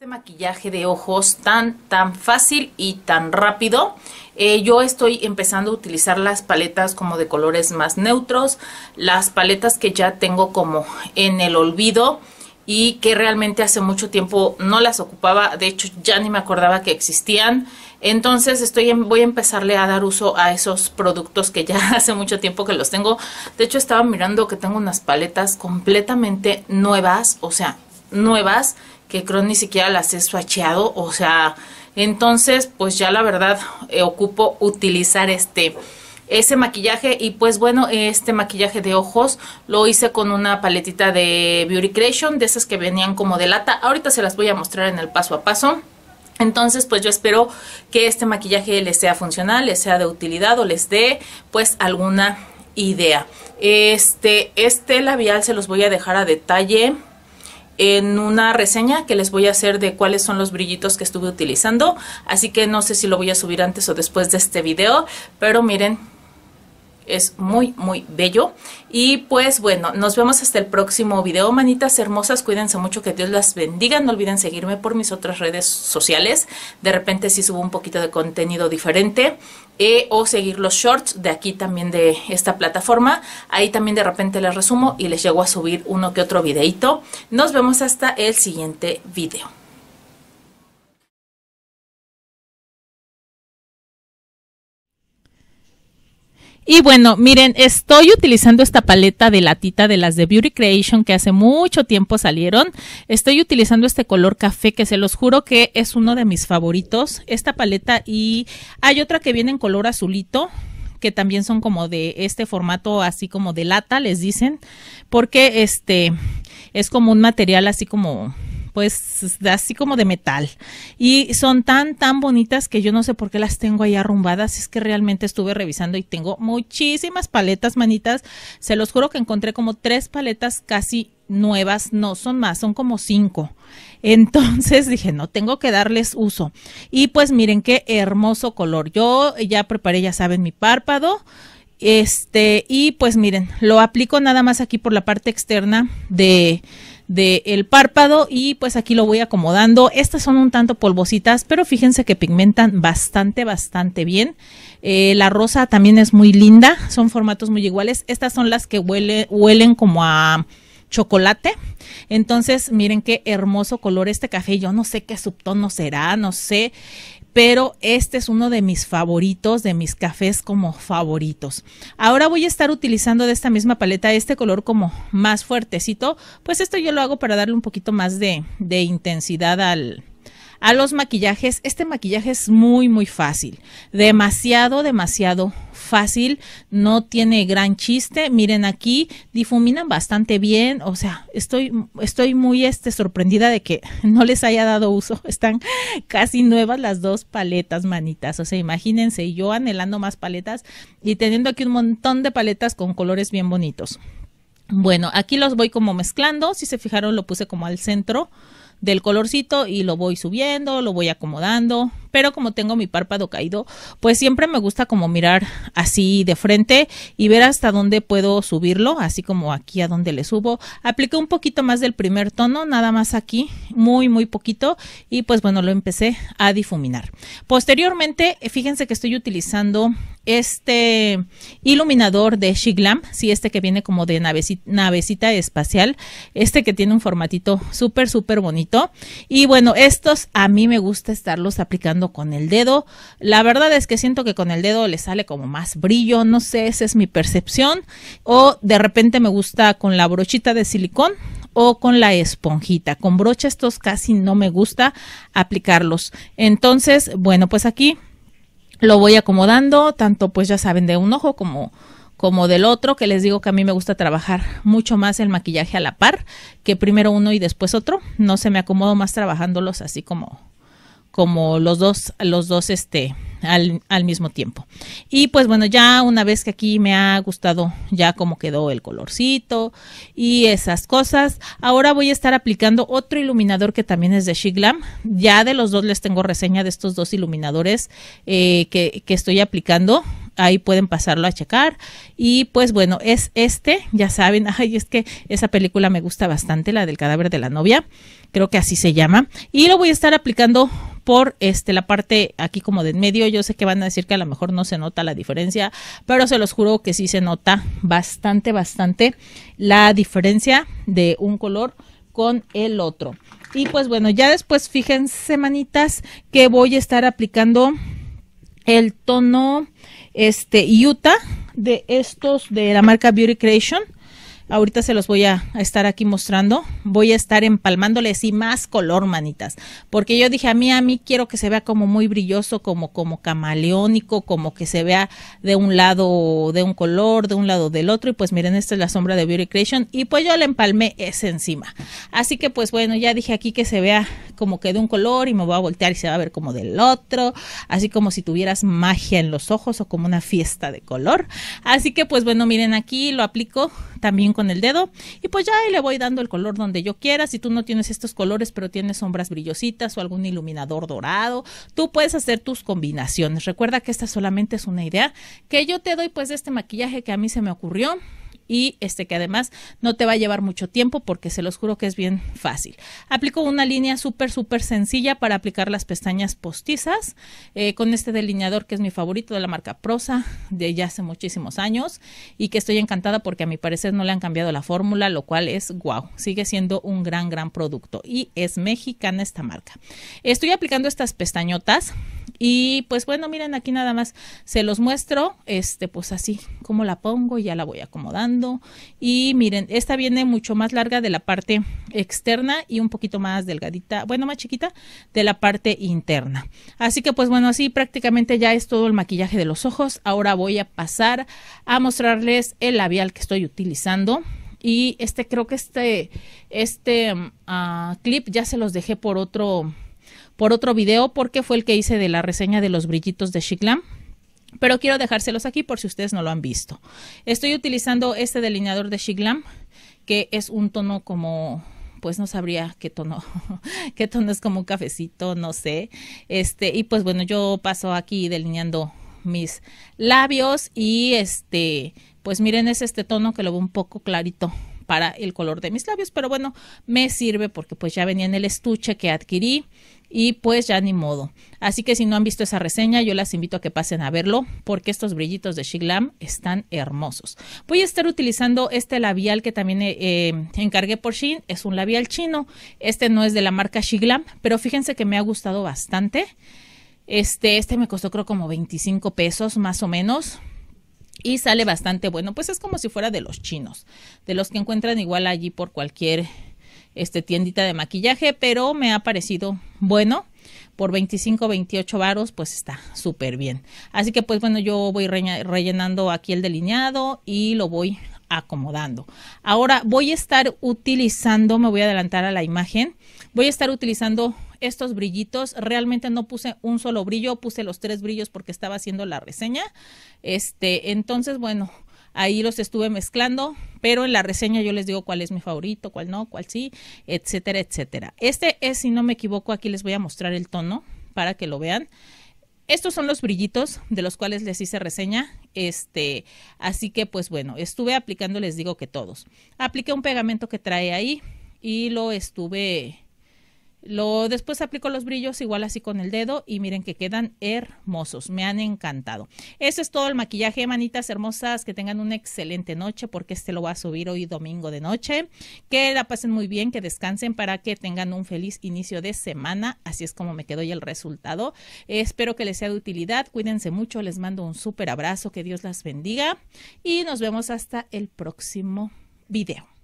Este maquillaje de ojos tan, tan fácil y tan rápido. Eh, yo estoy empezando a utilizar las paletas como de colores más neutros, las paletas que ya tengo como en el olvido y que realmente hace mucho tiempo no las ocupaba, de hecho ya ni me acordaba que existían. Entonces estoy em, voy a empezarle a dar uso a esos productos que ya hace mucho tiempo que los tengo. De hecho estaba mirando que tengo unas paletas completamente nuevas, o sea, nuevas que creo ni siquiera las he swatcheado, o sea, entonces pues ya la verdad eh, ocupo utilizar este ese maquillaje y pues bueno este maquillaje de ojos lo hice con una paletita de Beauty Creation de esas que venían como de lata ahorita se las voy a mostrar en el paso a paso entonces pues yo espero que este maquillaje les sea funcional, les sea de utilidad o les dé pues alguna idea este, este labial se los voy a dejar a detalle en una reseña que les voy a hacer de cuáles son los brillitos que estuve utilizando. Así que no sé si lo voy a subir antes o después de este video, pero miren es muy, muy bello. Y pues bueno, nos vemos hasta el próximo video, manitas hermosas, cuídense mucho, que Dios las bendiga, no olviden seguirme por mis otras redes sociales, de repente si subo un poquito de contenido diferente, e, o seguir los shorts de aquí también de esta plataforma, ahí también de repente les resumo y les llego a subir uno que otro videito. Nos vemos hasta el siguiente video. Y bueno, miren, estoy utilizando esta paleta de latita de las de Beauty Creation que hace mucho tiempo salieron. Estoy utilizando este color café que se los juro que es uno de mis favoritos. Esta paleta y hay otra que viene en color azulito que también son como de este formato así como de lata, les dicen, porque este es como un material así como pues así como de metal. Y son tan, tan bonitas que yo no sé por qué las tengo ahí arrumbadas. Es que realmente estuve revisando y tengo muchísimas paletas, manitas. Se los juro que encontré como tres paletas casi nuevas, no son más, son como cinco. Entonces dije, no, tengo que darles uso. Y pues miren qué hermoso color. Yo ya preparé, ya saben, mi párpado. Este, y pues miren, lo aplico nada más aquí por la parte externa de, del párpado y pues aquí lo voy acomodando. Estas son un tanto polvositas, pero fíjense que pigmentan bastante, bastante bien. Eh, la rosa también es muy linda, son formatos muy iguales. Estas son las que huelen como a chocolate. Entonces, miren qué hermoso color este café. Yo no sé qué subtono será, no sé pero este es uno de mis favoritos, de mis cafés como favoritos. Ahora voy a estar utilizando de esta misma paleta este color como más fuertecito, pues esto yo lo hago para darle un poquito más de, intensidad al, a los maquillajes. Este maquillaje es muy, muy fácil, demasiado, demasiado fácil, no tiene gran chiste. Miren aquí, difuminan bastante bien, o sea, estoy, estoy muy este, sorprendida de que no les haya dado uso. Están casi nuevas las dos paletas, manitas. O sea, imagínense yo anhelando más paletas y teniendo aquí un montón de paletas con colores bien bonitos. Bueno, aquí los voy como mezclando. Si se fijaron, lo puse como al centro del colorcito y lo voy subiendo, lo voy acomodando, pero como tengo mi párpado caído, pues siempre me gusta como mirar así de frente y ver hasta dónde puedo subirlo, así como aquí a donde le subo. Apliqué un poquito más del primer tono, nada más aquí, muy muy poquito y pues bueno, lo empecé a difuminar. Posteriormente, fíjense que estoy utilizando este iluminador de Shiglam, sí, este que viene como de navecita, espacial, este que tiene un formatito súper, súper bonito. Y bueno, estos a mí me gusta estarlos aplicando con el dedo. La verdad es que siento que con el dedo le sale como más brillo, no sé, esa es mi percepción. O de repente me gusta con la brochita de silicón o con la esponjita. Con brocha estos casi no me gusta aplicarlos. Entonces, bueno, pues aquí lo voy acomodando, tanto pues ya saben, de un ojo como como del otro, que les digo que a mí me gusta trabajar mucho más el maquillaje a la par, que primero uno y después otro. No se me acomodo más trabajándolos así como como los dos los dos este al, mismo tiempo. Y pues bueno, ya una vez que aquí me ha gustado ya cómo quedó el colorcito y esas cosas, ahora voy a estar aplicando otro iluminador que también es de Shiglam. Ya de los dos les tengo reseña de estos dos iluminadores eh, que, que estoy aplicando ahí pueden pasarlo a checar. Y pues bueno, es este, ya saben, ay, es que esa película me gusta bastante, la del cadáver de la novia, creo que así se llama. Y lo voy a estar aplicando por este, la parte aquí como de en medio. Yo sé que van a decir que a lo mejor no se nota la diferencia, pero se los juro que sí se nota bastante, bastante la diferencia de un color con el otro. Y pues bueno, ya después fíjense, manitas, que voy a estar aplicando el tono este Utah de estos de la marca Beauty Creation Ahorita se los voy a, estar aquí mostrando. Voy a estar empalmándole y más color, manitas. Porque yo dije, a mí, a mí quiero que se vea como muy brilloso, como, como camaleónico, como que se vea de un lado de un color, de un lado del otro. Y pues miren, esta es la sombra de Beauty Creation. Y pues yo le empalmé ese encima. Así que pues bueno, ya dije aquí que se vea como que de un color y me voy a voltear y se va a ver como del otro. Así como si tuvieras magia en los ojos o como una fiesta de color. Así que pues bueno, miren aquí lo aplico también con el dedo y pues ya le voy dando el color donde yo quiera. Si tú no tienes estos colores pero tienes sombras brillositas o algún iluminador dorado, tú puedes hacer tus combinaciones. Recuerda que esta solamente es una idea que yo te doy pues de este maquillaje que a mí se me ocurrió y este que además no te va a llevar mucho tiempo porque se los juro que es bien fácil. Aplico una línea súper, súper sencilla para aplicar las pestañas postizas eh, con este delineador que es mi favorito de la marca Prosa de ya hace muchísimos años y que estoy encantada porque a mi parecer no le han cambiado la fórmula, lo cual es guau, sigue siendo un gran, gran producto y es mexicana esta marca. Estoy aplicando estas pestañotas y pues bueno, miren aquí nada más se los muestro, este pues así como la pongo, ya la voy acomodando y miren, esta viene mucho más larga de la parte externa y un poquito más delgadita, bueno, más chiquita de la parte interna. Así que pues bueno, así prácticamente ya es todo el maquillaje de los ojos. Ahora voy a pasar a mostrarles el labial que estoy utilizando y este creo que este este ah, clip ya se los dejé por otro por otro video porque fue el que hice de la reseña de los brillitos de Shiglam. Pero quiero dejárselos aquí por si ustedes no lo han visto. Estoy utilizando este delineador de Shiglam, que es un tono como pues no sabría qué tono, qué tono es como un cafecito, no sé. Este, y pues bueno, yo paso aquí delineando mis labios y este, pues miren, es este tono que lo veo un poco clarito para el color de mis labios, pero bueno, me sirve porque pues ya venía en el estuche que adquirí y pues ya ni modo. Así que si no han visto esa reseña, yo las invito a que pasen a verlo porque estos brillitos de Shiglam están hermosos. Voy a estar utilizando este labial que también eh, eh, encargué por Shein, es un labial chino. Este no es de la marca Shiglam, pero fíjense que me ha gustado bastante. Este, este me costó creo como 25 pesos más o menos y sale bastante bueno. Pues es como si fuera de los chinos, de los que encuentran igual allí por cualquier este, tiendita de maquillaje, pero me ha parecido bueno. Por 25, 28 varos, pues está súper bien. Así que pues bueno, yo voy rellenando aquí el delineado y lo voy acomodando. Ahora voy a estar utilizando, me voy a adelantar a la imagen, voy a estar utilizando estos brillitos. Realmente no puse un solo brillo, puse los tres brillos porque estaba haciendo la reseña. Este, entonces, bueno, ahí los estuve mezclando, pero en la reseña yo les digo cuál es mi favorito, cuál no, cuál sí, etcétera, etcétera. Este es, si no me equivoco, aquí les voy a mostrar el tono para que lo vean. Estos son los brillitos de los cuales les hice reseña. Este, así que pues bueno, estuve aplicando, les digo que todos. Apliqué un pegamento que trae ahí y lo estuve lo, después aplico los brillos igual así con el dedo y miren que quedan hermosos, me han encantado. Eso es todo el maquillaje, manitas hermosas, que tengan una excelente noche porque este lo va a subir hoy domingo de noche. Que la pasen muy bien, que descansen para que tengan un feliz inicio de semana. Así es como me quedó y el resultado. Espero que les sea de utilidad, cuídense mucho, les mando un súper abrazo, que Dios las bendiga y nos vemos hasta el próximo video.